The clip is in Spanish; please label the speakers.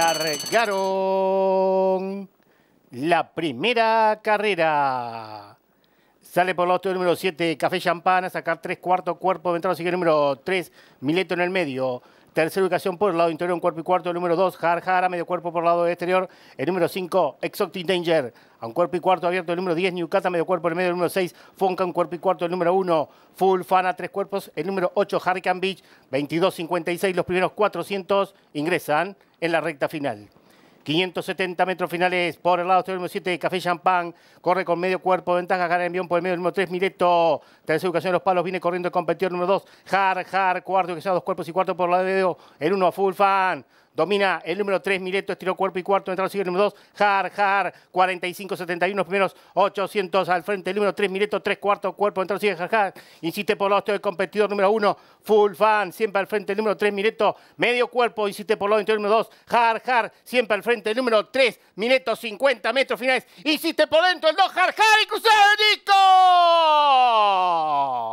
Speaker 1: cargaron la primera carrera. Sale por los número 7, Café Champán, a sacar tres cuartos cuerpo, entrada. sigue el número 3, Mileto en el medio. Tercera ubicación por el lado interior, un cuerpo y cuarto, el número 2, Har Har, medio cuerpo por el lado exterior, el número 5, Exotic Danger. A un cuerpo y cuarto abierto, el número 10, Newcastle, medio cuerpo, el medio, el número 6, Fonca, un cuerpo y cuarto, el número 1, Full Fana, tres cuerpos, el número 8, Hurricane Beach, 22.56, los primeros 400 ingresan en la recta final. 570 metros finales por el lado exterior, 7 Café Champán, corre con medio cuerpo, ventaja, gana el envión por el medio, número 3, Mileto, tercera educación de los palos, viene corriendo el competidor número 2, Har, Har, cuarto, que sea dos cuerpos y cuarto por el lado, el 1, Full Fan, Domina el número 3, Mileto estiró cuerpo y cuarto. Entrado sigue el número 2, Har, Har, 45-71, primeros 800 al frente. El número 3, Mileto, 3 cuarto cuerpo. Entrado sigue Jar Jar. Insiste por los el competidor número 1, Full Fan, siempre al frente. El número 3, Mileto, medio cuerpo. Insiste por los el número 2, Jar Jar. siempre al frente. El número 3, Mileto, 50 metros finales. Insiste por dentro el 2, Jar Jar. y cruzado el disco.